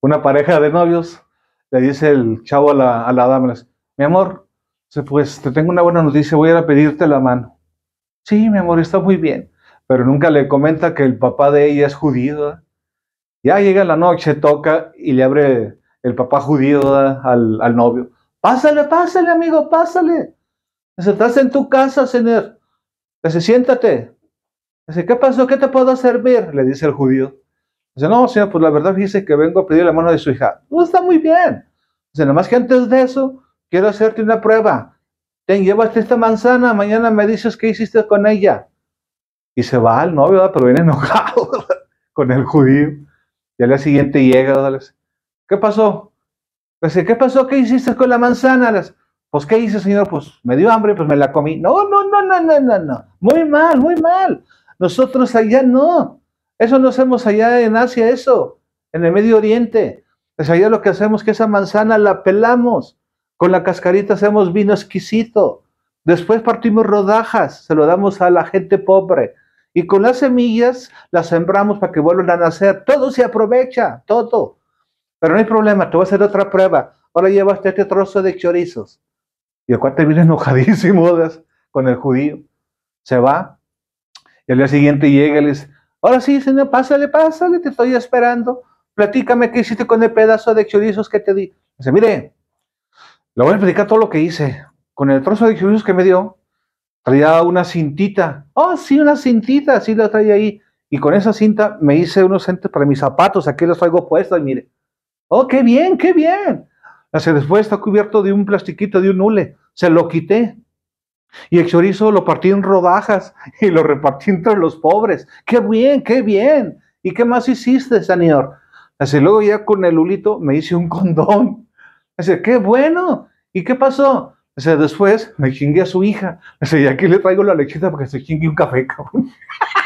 una pareja de novios, le dice el chavo a la, a la dama, mi amor, pues te tengo una buena noticia, voy a ir a pedirte la mano. Sí, mi amor, está muy bien. Pero nunca le comenta que el papá de ella es judío. Ya llega la noche, toca y le abre el papá judío al, novio. Pásale, pásale, amigo, pásale. Dice, estás en tu casa, señor. Dice, siéntate. Dice, ¿qué pasó? ¿Qué te puedo servir? Le dice el judío. Dice, no, señor, pues la verdad fíjese que vengo a pedir la mano de su hija. No, está muy bien. Dice, nada más que antes de eso, quiero hacerte una prueba. Ten, llévate esta manzana, mañana me dices qué hiciste con ella. Y se va al novio, pero viene enojado con el judío. Y al día siguiente llega, ¿qué pasó? Dice, ¿qué pasó? ¿Qué hiciste con la manzana? Pues, ¿qué hice, señor? Pues me dio hambre, pues me la comí. No, no, no, no, no, no, no. Muy mal, muy mal. Nosotros allá no. Eso no hacemos allá en Asia, eso, en el Medio Oriente. Es pues allá lo que hacemos es que esa manzana la pelamos, con la cascarita hacemos vino exquisito, después partimos rodajas, se lo damos a la gente pobre, y con las semillas las sembramos para que vuelvan a nacer. Todo se aprovecha, todo. Pero no hay problema, te voy a hacer otra prueba. Ahora llevaste este trozo de chorizos. Y el cuate viene enojadísimo con el judío. Se va. Y al día siguiente llega y Ahora sí, señor, pásale, pásale, te estoy esperando. Platícame qué hiciste con el pedazo de chorizos que te di. Dice, mire, le voy a explicar todo lo que hice. Con el trozo de chorizos que me dio, traía una cintita. Oh, sí, una cintita, sí la traía ahí. Y con esa cinta me hice unos centros para mis zapatos, aquí los traigo puestos, y mire. Oh, qué bien, qué bien. Hace después está cubierto de un plastiquito, de un nule, Se lo quité y el chorizo lo partí en rodajas y lo repartí entre los pobres. ¡Qué bien, qué bien! ¿Y qué más hiciste, señor? Así luego ya con el ulito me hice un condón. Dice, ¡qué bueno! ¿Y qué pasó? después me chingué a su hija. Dice, y aquí le traigo la lechita para que se chingue un café, cabrón.